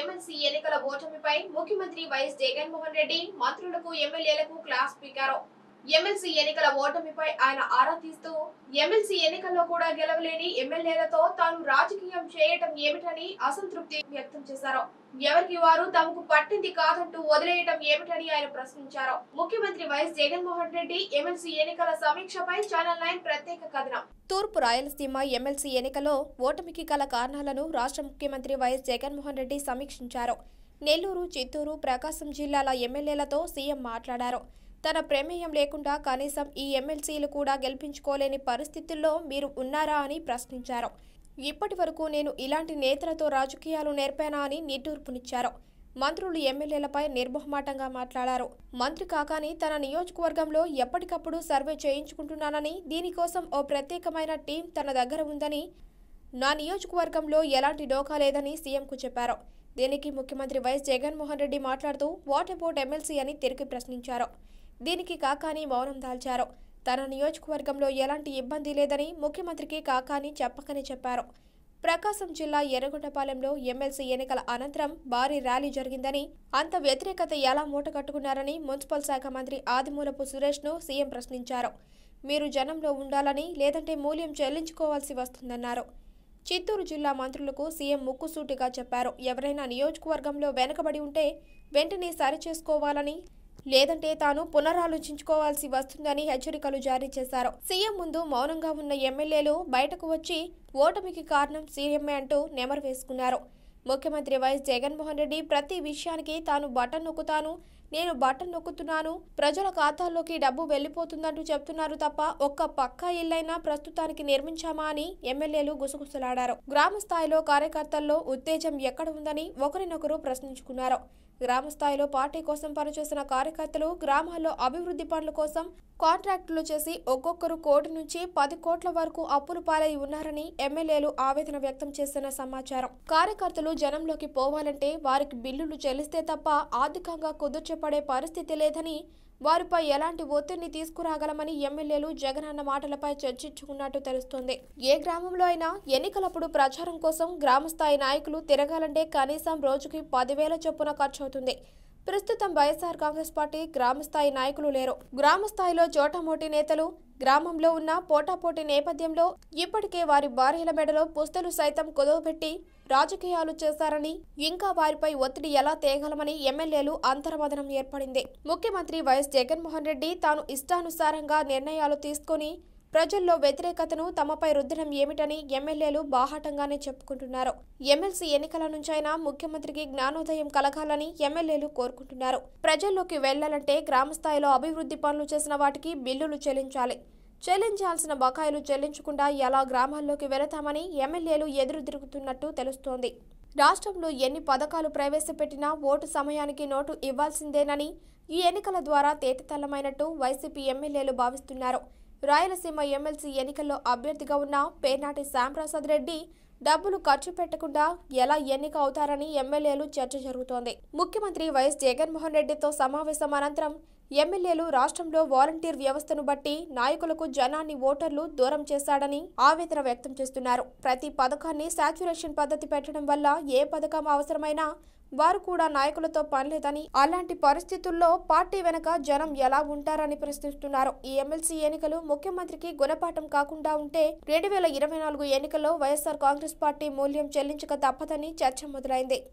MLC ఎన్నికల ఓటమిపై ముఖ్యమంత్రి YS Jaganmohan Reddy మంత్రులకు ఎమ్మెల్యేలకు క్లాస్ పీకారు ఎమ్మెల్సీ ఎన్నికల ఓటమిపై ఆయన ఆరా తీస్తూ ఎమ్మెల్సీ ఎన్నికల్లో కూడా గెలవలేని ఎమ్మెల్యేలతో తాను రాజకీయం చేయటం ఏమిటని అసంతృప్తి వ్యక్తం చేశారు ఎవరికి వారు తమకు పట్టింది కాదంటూ వదిలేయటం ఏమిటని ఆయన ప్రశ్నించారు ముఖ్యమంత్రి వైఎస్ జగన్మోహన్ రెడ్డి ఎమ్మెల్సీ ఎన్నికల సమీక్షపై ఛానల్ నైన్ ప్రత్యేక కథనం తూర్పు రాయలసీమ ఎమ్మెల్సీ ఎన్నికలో ఓటమికి గల కారణాలను రాష్ట్ర ముఖ్యమంత్రి వైఎస్ జగన్మోహన్ రెడ్డి సమీక్షించారు నెల్లూరు చిత్తూరు ప్రకాశం జిల్లాల ఎమ్మెల్యేలతో సీఎం మాట్లాడారు తన ప్రమేయం లేకుండా కనీసం ఈ ఎమ్మెల్సీలు కూడా గెలిపించుకోలేని పరిస్థితుల్లో మీరు ఉన్నారా అని ప్రశ్నించారు ఇప్పటి వరకు నేను ఇలాంటి నేతలతో రాజకీయాలు నేర్పానా అని నిట్టూర్పునిచ్చారు మంత్రులు ఎమ్మెల్యేలపై నిర్మోహమాటంగా మాట్లాడారు మంత్రి కాకాని తన నియోజకవర్గంలో ఎప్పటికప్పుడు సర్వే చేయించుకుంటున్నానని దీనికోసం ఓ ప్రత్యేకమైన టీం తన దగ్గర ఉందని నా నియోజకవర్గంలో ఎలాంటి డోకా లేదని సీఎంకు చెప్పారు దీనికి ముఖ్యమంత్రి వైఎస్ జగన్మోహన్ రెడ్డి మాట్లాడుతూ వాట్ అబౌట్ ఎమ్మెల్సీ అని తిరిగి ప్రశ్నించారు దీనికి కాకాని మౌనం దాల్చారు తన నియోజకవర్గంలో ఎలాంటి ఇబ్బంది లేదని ముఖ్యమంత్రికి కాకాని చెప్పకని చెప్పారు ప్రకాశం జిల్లా ఎర్రగొండపాలెంలో ఎమ్మెల్సీ ఎన్నికల అనంతరం భారీ ర్యాలీ జరిగిందని అంత వ్యతిరేకత ఎలా మూటకట్టుకున్నారని మున్సిపల్ శాఖ మంత్రి ఆదిమూలపు సురేష్ను సీఎం ప్రశ్నించారు మీరు జనంలో ఉండాలని లేదంటే మూల్యం చెల్లించుకోవాల్సి వస్తుందన్నారు చిత్తూరు జిల్లా మంత్రులకు సీఎం ముక్కుసూటిగా చెప్పారు ఎవరైనా నియోజకవర్గంలో వెనుకబడి ఉంటే వెంటనే సరిచేసుకోవాలని లేదంటే తాను పునరాలోచించుకోవాల్సి వస్తుందని హెచ్చరికలు జారీ చేశారు సీఎం ముందు మౌనంగా ఉన్న ఎమ్మెల్యేలు బయటకు వచ్చి ఓటమికి కారణం సీఎంఏ అంటూ నెమరు వేసుకున్నారు ముఖ్యమంత్రి వైఎస్ జగన్మోహన్ రెడ్డి ప్రతి విషయానికి తాను బటన్ నొక్కుతాను నేను బటన్ నొక్కుతున్నాను ప్రజల ఖాతాల్లోకి డబ్బు వెళ్ళిపోతుందంటూ చెప్తున్నారు తప్ప ఒక్క పక్క ఇల్లైనా ప్రస్తుతానికి నిర్మించామా అని ఎమ్మెల్యేలు గుసగుసలాడారు గ్రామ స్థాయిలో కార్యకర్తల్లో ఉత్తేజం ఎక్కడ ఉందని ఒకరినొకరు ప్రశ్నించుకున్నారు గ్రామస్థాయిలో పార్టీ కోసం పనిచేసిన కార్యకర్తలు గ్రామాల్లో అభివృద్ధి పనుల కోసం కాంట్రాక్టులు చేసి ఒక్కొక్కరు కోటి నుంచి పది కోట్ల వరకు అప్పులు పాలై ఉన్నారని ఎమ్మెల్యేలు ఆవేదన వ్యక్తం చేసిన సమాచారం కార్యకర్తలు జనంలోకి పోవాలంటే వారికి బిల్లులు చెల్లిస్తే తప్ప ఆర్థికంగా కుదుర్చపడే పరిస్థితి లేదని వారిపై ఎలాంటి ఒత్తిడిని తీసుకురాగలమని ఎమ్మెల్యేలు జగన్ అన్న మాటలపై చర్చించుకున్నట్టు తెలుస్తోంది ఏ గ్రామంలో అయినా ఎన్నికలప్పుడు ప్రచారం కోసం గ్రామస్థాయి నాయకులు తిరగాలంటే కనీసం రోజుకి పదివేల చొప్పున ఖర్చవుతుంది ప్రస్తుతం వైఎస్ఆర్ కాంగ్రెస్ పార్టీ గ్రామస్థాయి నాయకులు లేరు గ్రామస్థాయిలో చోటమోటి నేతలు గ్రామంలో ఉన్న పోటాపోటీ నేపథ్యంలో ఇప్పటికే వారి భార్యల మెడలో పుస్తలు సైతం కుదవబెట్టి రాజకీయాలు చేశారని ఇంకా వారిపై ఒత్తిడి ఎలా తేగలమని ఎమ్మెల్యేలు అంతర్మదనం ఏర్పడింది ముఖ్యమంత్రి వైఎస్ జగన్మోహన్ రెడ్డి తాను ఇష్టానుసారంగా నిర్ణయాలు తీసుకుని ప్రజల్లో వ్యతిరేకతను తమపై రుద్దడం ఏమిటని ఎమ్మెల్యేలు బాహాటంగానే చెప్పుకుంటున్నారు ఎమ్మెల్సీ ఎన్నికల నుంచైనా ముఖ్యమంత్రికి జ్ఞానోదయం కలగాలని ఎమ్మెల్యేలు కోరుకుంటున్నారు ప్రజల్లోకి వెళ్లాలంటే గ్రామస్థాయిలో అభివృద్ధి పనులు చేసిన వాటికి బిల్లులు చెల్లించాలి చెల్లించాల్సిన బకాయిలు చెల్లించకుండా ఎలా గ్రామాల్లోకి వెళతామని ఎమ్మెల్యేలు ఎదురు తిరుగుతున్నట్టు తెలుస్తోంది రాష్ట్రంలో ఎన్ని పథకాలు ప్రవేశపెట్టినా ఓటు సమయానికి నోటు ఇవ్వాల్సిందేనని ఈ ఎన్నికల ద్వారా తేటతల్లమైనట్టు వైసీపీ ఎమ్మెల్యేలు భావిస్తున్నారు రాయలసీమ ఎమ్మెల్సీ ఎన్నికల్లో అభ్యర్థిగా ఉన్న పేర్నాటి శ్యాంప్రసాద్ రెడ్డి డబ్బులు ఖర్చు పెట్టకుండా ఎలా ఎన్నిక అవుతారని ఎమ్మెల్యేలు చర్చ జరుగుతోంది ముఖ్యమంత్రి వైఎస్ జగన్మోహన్ రెడ్డితో సమావేశం అనంతరం ఎమ్మెల్యేలు రాష్ట్రంలో వాలంటీర్ వ్యవస్థను బట్టి నాయకులకు జనాన్ని ఓటర్లు దూరం చేశాడని ఆవేదన వ్యక్తం చేస్తున్నారు ప్రతి పథకాన్ని సాచ్యురేషన్ పద్ధతి పెట్టడం వల్ల ఏ పథకం అవసరమైనా వారు కూడా నాయకులతో పనిలేదని అలాంటి పరిస్థితుల్లో పార్టీ వెనక జనం ఎలా ఉంటారని ప్రశ్నిస్తున్నారు ఈ ఎమ్మెల్సీ ఎన్నికలు ముఖ్యమంత్రికి గుణపాఠం కాకుండా ఉంటే రెండు వేల ఇరవై నాలుగు ఎన్నికల్లో వైఎస్ఆర్ కాంగ్రెస్ పార్టీ మూల్యం చెల్లించక తప్పదని చర్చ మొదలైంది